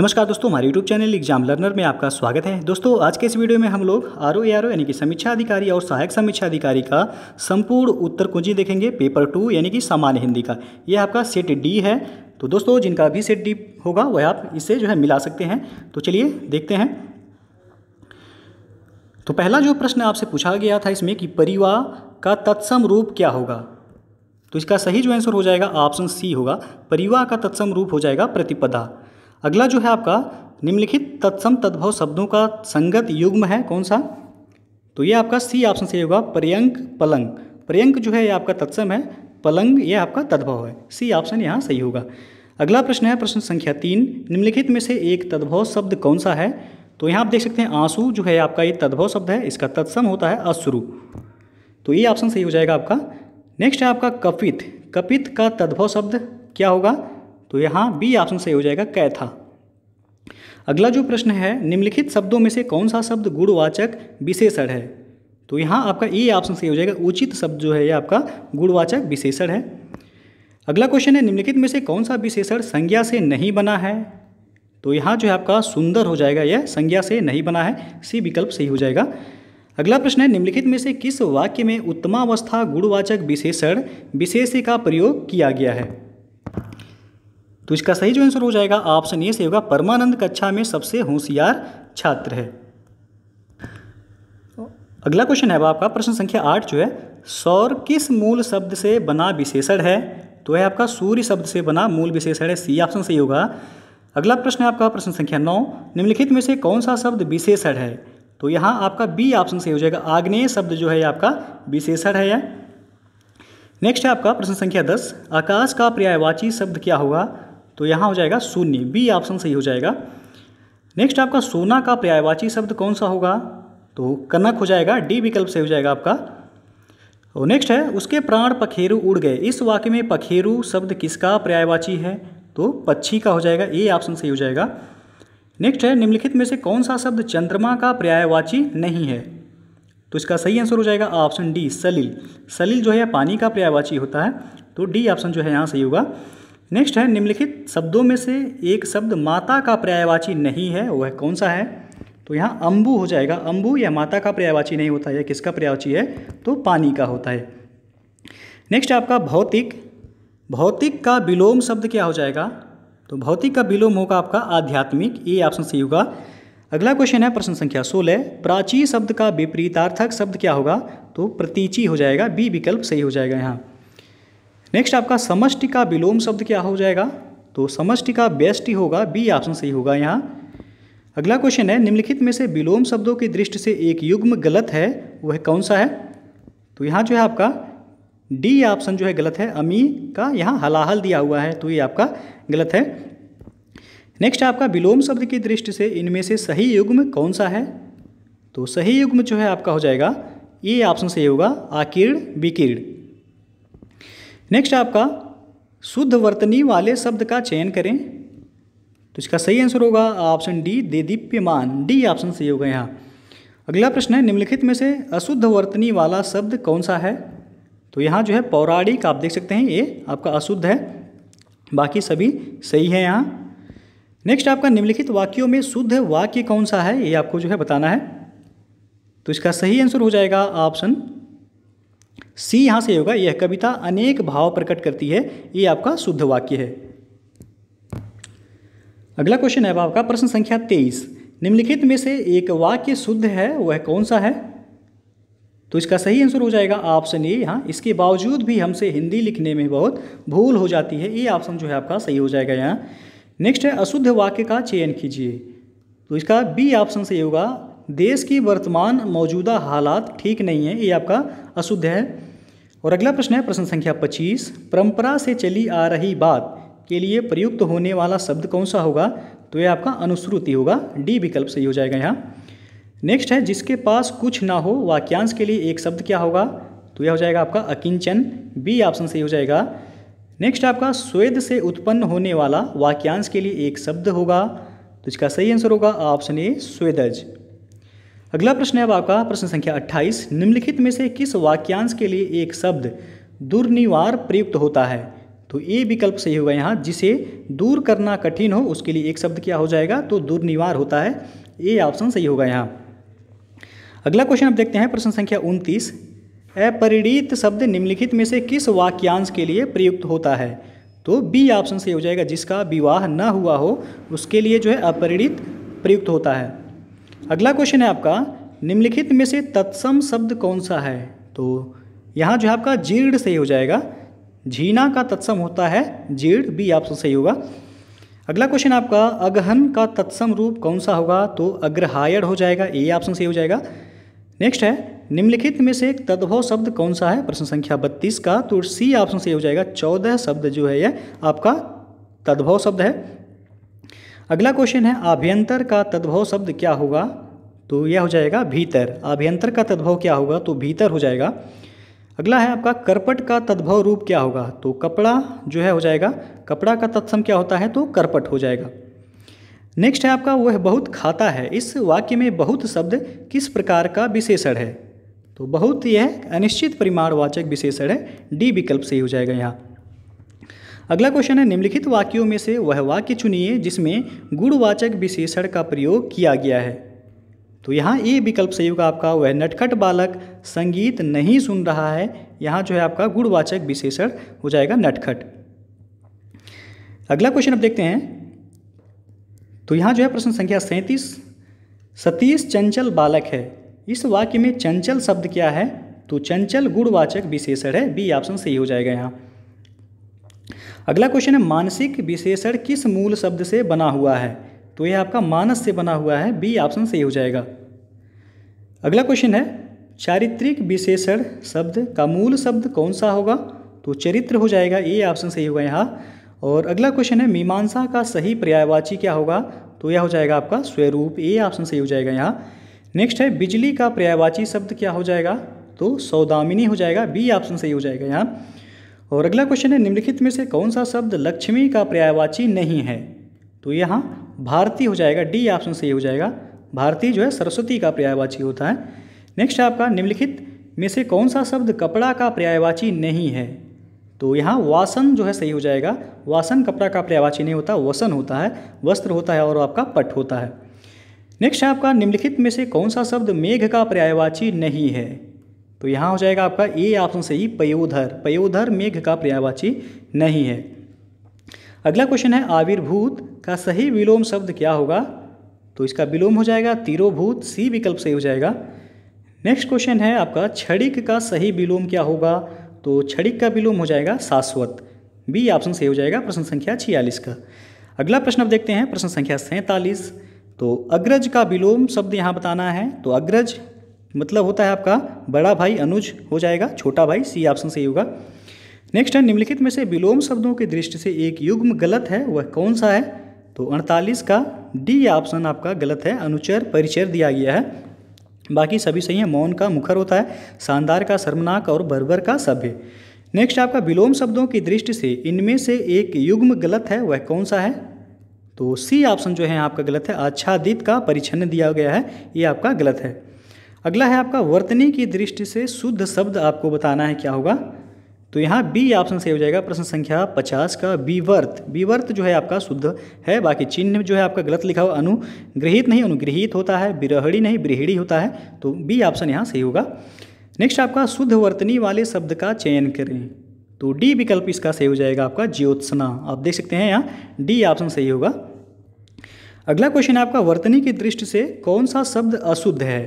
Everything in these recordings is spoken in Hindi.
नमस्कार दोस्तों हमारे यूट्यूब चैनल एग्जाम लर्नर में आपका स्वागत है दोस्तों आज के इस वीडियो में हम लोग आर ओ यानी कि समीक्षा अधिकारी और सहायक समीक्षा अधिकारी का संपूर्ण उत्तर कुंजी देखेंगे पेपर टू यानी कि सामान्य हिंदी का यह आपका सेट डी है तो दोस्तों जिनका भी सेट डी होगा वह आप इसे जो है मिला सकते हैं तो चलिए देखते हैं तो पहला जो प्रश्न आपसे पूछा गया था इसमें कि परिवार का तत्सम रूप क्या होगा तो इसका सही जो आंसर हो जाएगा ऑप्शन सी होगा परिवार का तत्सम रूप हो जाएगा प्रतिपदा अगला जो है आपका निम्नलिखित तत्सम तद्भव शब्दों का संगत युग्म है कौन सा तो ये आपका सी ऑप्शन सही होगा पर्यंक पलंग पर्यंक जो है ये आपका तत्सम है पलंग ये आपका तद्भव है सी ऑप्शन यहाँ सही होगा अगला प्रश्न है प्रश्न संख्या तीन निम्नलिखित में से एक तद्भव शब्द कौन सा है तो यहाँ आप देख सकते हैं आंसू जो है आपका ये तद्भव शब्द है इसका तत्सम होता है अश्रु तो ये ऑप्शन सही हो जाएगा आपका नेक्स्ट है आपका कपित कपित का तद्भव शब्द क्या होगा तो यहाँ बी ऑप्शन सही हो जाएगा कैथा अगला जो प्रश्न है निम्नलिखित शब्दों में से कौन सा शब्द गुणवाचक विशेषण है तो यहाँ आपका ए e ऑप्शन सही हो जाएगा उचित शब्द जो है ये आपका गुणवाचक विशेषण है अगला क्वेश्चन है निम्नलिखित में से कौन सा विशेषण संज्ञा से नहीं बना है तो यहाँ जो है आपका सुंदर हो जाएगा यह संज्ञा से नहीं बना है सी विकल्प सही हो जाएगा अगला प्रश्न है निम्नलिखित में से किस वाक्य में उत्तमावस्था गुणवाचक विशेषण विशेष का प्रयोग किया गया है तो इसका सही जो आंसर हो जाएगा ऑप्शन ए से होगा परमानंद कक्षा में सबसे होशियार छात्र है तो अगला क्वेश्चन है आपका प्रश्न संख्या आठ जो है सौर किस मूल शब्द से बना विशेषण है तो है आपका सूर्य शब्द से बना मूल विशेषण है सी ऑप्शन सही होगा अगला प्रश्न है आपका प्रश्न संख्या नौ निम्नलिखित में से कौन सा शब्द विशेषण है तो यहाँ आपका बी ऑप्शन सही हो जाएगा आग्नेय शब्द जो है आपका विशेषण है नेक्स्ट है आपका प्रश्न संख्या दस आकाश का पर्यायवाची शब्द क्या होगा तो यहाँ हो जाएगा शून्य बी ऑप्शन सही हो जाएगा नेक्स्ट आपका सोना का पर्यायवाची शब्द कौन सा होगा तो कनक हो जाएगा डी विकल्प सही हो जाएगा आपका और नेक्स्ट है उसके प्राण पखेरु उड़ गए इस वाक्य में पखेरु शब्द किसका पर्यायवाची है तो पक्षी का हो जाएगा ए ऑप्शन सही हो जाएगा नेक्स्ट है निम्नलिखित में से कौन सा शब्द चंद्रमा का पर्यायवाची नहीं है तो इसका सही आंसर हो जाएगा ऑप्शन डी सलील सलील जो है पानी का पर्यायवाची होता है तो डी ऑप्शन जो है यहाँ सही होगा नेक्स्ट है निम्नलिखित शब्दों में से एक शब्द माता का पर्यायवाची नहीं है वह कौन सा है तो यहाँ अम्बू हो जाएगा अम्बू या माता का पर्यायवाची नहीं होता है किसका पर्यायवाची है तो पानी का होता है नेक्स्ट आपका भौतिक भौतिक का विलोम शब्द क्या हो जाएगा तो भौतिक का विलोम होगा आपका आध्यात्मिक ये ऑप्शन सही होगा अगला क्वेश्चन है प्रश्न संख्या सोलह प्राची शब्द का विपरीतार्थक शब्द क्या होगा तो प्रतीची हो जाएगा बी विकल्प सही हो जाएगा यहाँ नेक्स्ट आपका समष्टि का विलोम शब्द क्या हो जाएगा तो समष्टि का बेस्ट ही होगा बी ऑप्शन सही होगा यहाँ अगला क्वेश्चन है निम्नलिखित में से विलोम शब्दों की दृष्टि से एक युग्म गलत है वह कौन सा है तो यहाँ जो है आपका डी ऑप्शन जो है गलत है अमी का यहाँ हलाहल दिया हुआ है तो ये आपका गलत है नेक्स्ट आपका विलोम शब्द की दृष्टि से इनमें से सही युग्म कौन सा है तो सही युग्म जो है आपका हो जाएगा ए ऑप्शन सही होगा आकीर्ण विकीर्ण नेक्स्ट आपका शुद्ध वर्तनी वाले शब्द का चयन करें तो इसका सही आंसर होगा ऑप्शन डी दे दीप्यमान डी ऑप्शन सही होगा यहाँ अगला प्रश्न है निम्नलिखित में से अशुद्ध वर्तनी वाला शब्द कौन सा है तो यहाँ जो है पौराणिक आप देख सकते हैं ये आपका अशुद्ध है बाकी सभी सही है यहाँ नेक्स्ट आपका निम्नलिखित वाक्यों में शुद्ध वाक्य कौन सा है ये आपको जो है बताना है तो इसका सही आंसर हो जाएगा ऑप्शन सी यहाँ से होगा यह कविता अनेक भाव प्रकट करती है ये आपका शुद्ध वाक्य है अगला क्वेश्चन है आपका प्रश्न संख्या तेईस निम्नलिखित में से एक वाक्य शुद्ध है वह कौन सा है तो इसका सही आंसर हो जाएगा ऑप्शन ए यहाँ इसके बावजूद भी हमसे हिंदी लिखने में बहुत भूल हो जाती है ये ऑप्शन जो है आपका सही हो जाएगा यहाँ नेक्स्ट है अशुद्ध वाक्य का चयन कीजिए तो इसका बी ऑप्शन सही होगा देश की वर्तमान मौजूदा हालात ठीक नहीं है ये आपका अशुद्ध है और अगला प्रश्न है प्रश्न संख्या पच्चीस परंपरा से चली आ रही बात के लिए प्रयुक्त होने वाला शब्द कौन सा होगा तो यह आपका अनुश्रुति होगा डी विकल्प सही हो जाएगा यहाँ नेक्स्ट है जिसके पास कुछ ना हो वाक्यांश के लिए एक शब्द क्या होगा तो यह हो जाएगा आपका अकिंचन बी ऑप्शन सही हो जाएगा नेक्स्ट आपका स्वेद से उत्पन्न होने वाला वाक्यांश के लिए एक शब्द होगा तो इसका सही आंसर होगा ऑप्शन ए स्वेदज अगला प्रश्न है अब आपका प्रश्न संख्या 28 निम्नलिखित में से किस वाक्यांश के लिए एक शब्द दुर्निवार प्रयुक्त होता है तो ए विकल्प सही होगा यहाँ जिसे दूर करना कठिन हो उसके लिए एक शब्द क्या हो जाएगा तो दुर्निवार होता है ए ऑप्शन सही होगा यहाँ अगला क्वेश्चन आप देखते हैं प्रश्न संख्या उनतीस अपरिणीत शब्द निम्नलिखित में से किस वाक्यांश के लिए प्रयुक्त होता है तो बी ऑप्शन सही हो जाएगा जिसका विवाह न हुआ हो उसके लिए जो है अपरिणित प्रयुक्त होता है अगला क्वेश्चन है आपका निम्नलिखित में से तत्सम शब्द कौन सा है तो यहाँ जो है आपका जीर्ण सही हो जाएगा झीना का तत्सम होता है जीर्ण बी ऑप्शन सही होगा अगला क्वेश्चन आपका अगहन का तत्सम रूप कौन सा होगा तो अग्रहायड़ हो जाएगा ए ऑप्शन सही हो जाएगा नेक्स्ट है निम्नलिखित में से एक तद्भव शब्द कौन सा है प्रश्न संख्या बत्तीस का तो सी ऑप्शन सही हो जाएगा चौदह शब्द जो है यह आपका तद्भव शब्द है अगला क्वेश्चन है अभ्यंतर का तद्भव शब्द क्या होगा तो यह हो जाएगा भीतर अभ्यंतर का तद्भव क्या होगा तो भीतर हो जाएगा अगला है आपका करपट का तद्भव रूप क्या होगा तो कपड़ा जो है हो जाएगा कपड़ा का तत्सम क्या होता है तो करपट हो जाएगा नेक्स्ट है आपका वह बहुत खाता है इस वाक्य में बहुत शब्द किस प्रकार का विशेषण है तो बहुत यह अनिश्चित परिमाणवाचक विशेषण है डी विकल्प सही हो जाएगा यहाँ अगला क्वेश्चन है निम्नलिखित वाक्यों में से वह वाक्य चुनिए जिसमें गुणवाचक विशेषण का प्रयोग किया गया है तो यहाँ ए विकल्प सही होगा आपका वह नटखट बालक संगीत नहीं सुन रहा है यहाँ जो है आपका गुणवाचक विशेषण हो जाएगा नटखट अगला क्वेश्चन अब देखते हैं तो यहाँ जो है प्रश्न संख्या सैंतीस सतीश चंचल बालक है इस वाक्य में चंचल शब्द क्या है तो चंचल गुणवाचक विशेषण है बी ऑप्शन सही हो जाएगा यहाँ अगला क्वेश्चन है मानसिक विशेषण किस मूल शब्द से बना हुआ है तो यह आपका मानस से बना हुआ है बी ऑप्शन सही हो जाएगा अगला क्वेश्चन है चारित्रिक विशेषण शब्द का मूल शब्द कौन सा होगा तो चरित्र हो जाएगा ए ऑप्शन सही होगा यहाँ और अगला क्वेश्चन है मीमांसा का सही पर्यायवाची क्या होगा तो यह हो जाएगा आपका स्वरूप ए ऑप्शन सही हो जाएगा यहाँ नेक्स्ट है बिजली का पर्यायवाची शब्द क्या हो जाएगा तो सौदामिनी हो जाएगा बी ऑप्शन सही हो जाएगा यहाँ और अगला क्वेश्चन है निम्नलिखित में से कौन सा शब्द लक्ष्मी का पर्यायवाची नहीं है तो यहाँ भारती हो जाएगा डी ऑप्शन सही हो जाएगा भारती जो है सरस्वती का पर्यायवाची होता है नेक्स्ट आपका निम्नलिखित में से कौन सा शब्द कपड़ा का पर्यायवाची नहीं है तो यहाँ वासन जो है सही हो जाएगा वासन कपड़ा का पर्यायवाची नहीं होता वसन होता है वस्त्र होता है और आपका पट होता है नेक्स्ट आपका निम्नलिखित में से कौन सा शब्द मेघ का पर्यायवाची नहीं है तो यहाँ हो जाएगा आपका ए ऑप्शन सही पयोधर पयोधर मेघ का पर्यावाची नहीं है अगला क्वेश्चन है आविर्भूत का सही विलोम शब्द क्या होगा तो इसका विलोम हो जाएगा तिरोभूत सी विकल्प सही हो जाएगा नेक्स्ट क्वेश्चन है आपका छड़िक का सही विलोम क्या होगा तो छड़िक का विलोम हो जाएगा शाश्वत बी ऑप्शन सही हो जाएगा प्रश्न संख्या छियालीस का अगला प्रश्न अब देखते हैं प्रश्न संख्या सैंतालीस तो अग्रज का विलोम शब्द यहाँ बताना है तो अग्रज मतलब होता है आपका बड़ा भाई अनुज हो जाएगा छोटा भाई सी ऑप्शन सही होगा नेक्स्ट है निम्नलिखित में से विलोम शब्दों की दृष्टि से एक युग्म गलत है वह कौन सा है तो अड़तालीस का डी ऑप्शन आपका गलत है अनुचर परिचय दिया गया है बाकी सभी सही है मौन का मुखर होता है शानदार का शर्मनाक और बर्बर का सभ्य नेक्स्ट आपका विलोम शब्दों की दृष्टि से इनमें से एक युग्म गलत है वह कौन सा है तो सी ऑप्शन जो है आपका गलत है आच्छादित का परिचन्न दिया गया है ये आपका गलत है अगला है आपका वर्तनी की दृष्टि से शुद्ध शब्द आपको बताना है क्या होगा तो यहाँ बी ऑप्शन सही हो जाएगा प्रश्न संख्या पचास का बीवर्त बीवर्त जो है आपका शुद्ध है बाकी चिन्ह जो है आपका गलत लिखा हुआ अनुगृहित नहीं अनुगृहित होता है बिरहड़ी नहीं बिरहड़ी होता है तो बी ऑप्शन यहाँ सही होगा नेक्स्ट आपका शुद्ध वर्तनी वाले शब्द का चयन करें तो डी विकल्प इसका सही हो जाएगा आपका ज्योत्सना आप देख सकते हैं यहाँ डी ऑप्शन सही होगा अगला क्वेश्चन है आपका वर्तनी की दृष्टि से कौन सा शब्द अशुद्ध है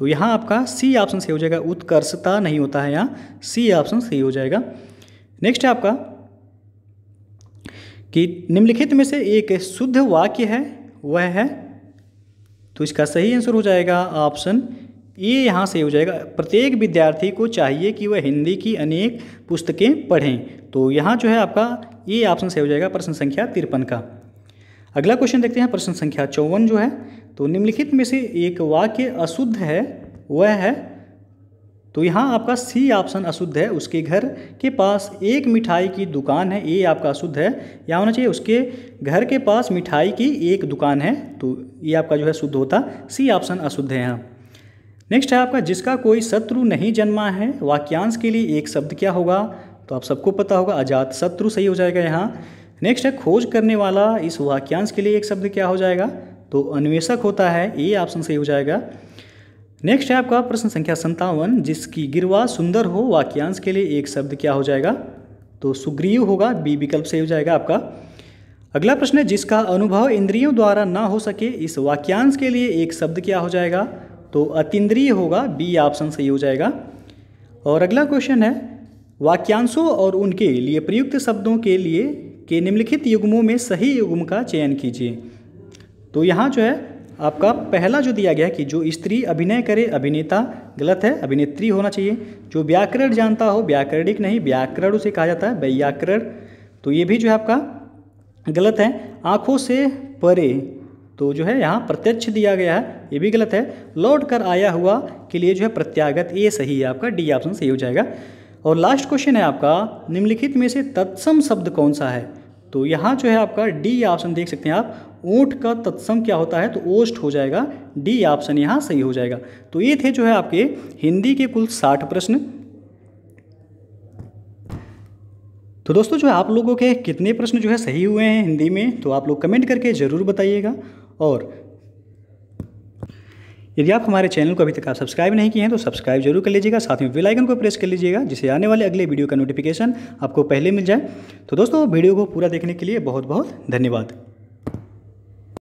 तो यहाँ आपका सी ऑप्शन सही हो जाएगा उत्कर्षता नहीं होता है यहाँ सी ऑप्शन सही हो जाएगा नेक्स्ट है आपका कि निम्नलिखित में से एक शुद्ध वाक्य है वह है तो इसका सही आंसर हो जाएगा ऑप्शन ए यहाँ से हो जाएगा प्रत्येक विद्यार्थी को चाहिए कि वह हिंदी की अनेक पुस्तकें पढ़ें तो यहाँ जो है आपका ए ऑप्शन सही हो जाएगा प्रश्न संख्या तिरपन का अगला क्वेश्चन देखते हैं प्रश्न संख्या चौवन जो है तो निम्नलिखित में से एक वाक्य अशुद्ध है वह है तो यहाँ आपका सी ऑप्शन अशुद्ध है उसके घर के पास एक मिठाई की दुकान है ये आपका अशुद्ध है या होना चाहिए उसके घर के पास मिठाई की एक दुकान है तो ये आपका जो है शुद्ध होता सी ऑप्शन अशुद्ध है यहाँ नेक्स्ट है आपका जिसका कोई शत्रु नहीं जन्मा है वाक्यांश के लिए एक शब्द क्या होगा तो आप सबको पता होगा अजात शत्रु सही हो जाएगा यहाँ नेक्स्ट है खोज करने वाला इस वाक्यांश के लिए एक शब्द क्या हो जाएगा तो अन्वेषक होता है ये ऑप्शन सही हो जाएगा नेक्स्ट है आपका प्रश्न संख्या संतावन जिसकी गिरवा सुंदर हो वाक्यांश के लिए एक शब्द क्या हो जाएगा तो सुग्रीव होगा बी विकल्प सही हो जाएगा आपका अगला प्रश्न है जिसका अनुभव इंद्रियों द्वारा ना हो सके इस वाक्यांश के लिए एक शब्द क्या हो जाएगा तो अतिद्रिय होगा बी ऑप्शन सही हो जाएगा और अगला क्वेश्चन है वाक्यांशों और उनके लिए प्रयुक्त शब्दों के लिए के निम्नलिखित युग्मों में सही युग्म का चयन कीजिए तो यहाँ जो है आपका पहला जो दिया गया है कि जो स्त्री अभिनय करे अभिनेता गलत है अभिनेत्री होना चाहिए जो व्याकरण जानता हो व्याकरणिक नहीं व्याकरण उसे कहा जाता है व्याकरण तो ये भी जो है आपका गलत है आँखों से परे तो जो है यहाँ प्रत्यक्ष दिया गया है ये भी गलत है लौट कर आया हुआ के लिए जो है प्रत्यागत ये सही है आपका डी ऑप्शन सही हो जाएगा और लास्ट क्वेश्चन है आपका निम्नलिखित में से तत्सम शब्द कौन सा है तो यहाँ जो है आपका डी ऑप्शन देख सकते हैं आप ऊँट का तत्सम क्या होता है तो ओस्ट हो जाएगा डी ऑप्शन यहाँ सही हो जाएगा तो ये थे जो है आपके हिंदी के कुल साठ प्रश्न तो दोस्तों जो है आप लोगों के कितने प्रश्न जो है सही हुए हैं हिंदी में तो आप लोग कमेंट करके ज़रूर बताइएगा और यदि आप हमारे चैनल को अभी तक आप सब्सक्राइब नहीं किए हैं तो सब्सक्राइब जरूर कर लीजिएगा साथ में आइकन को प्रेस कर लीजिएगा जिससे आने वाले अगले वीडियो का नोटिफिकेशन आपको पहले मिल जाए तो दोस्तों वीडियो को पूरा देखने के लिए बहुत बहुत धन्यवाद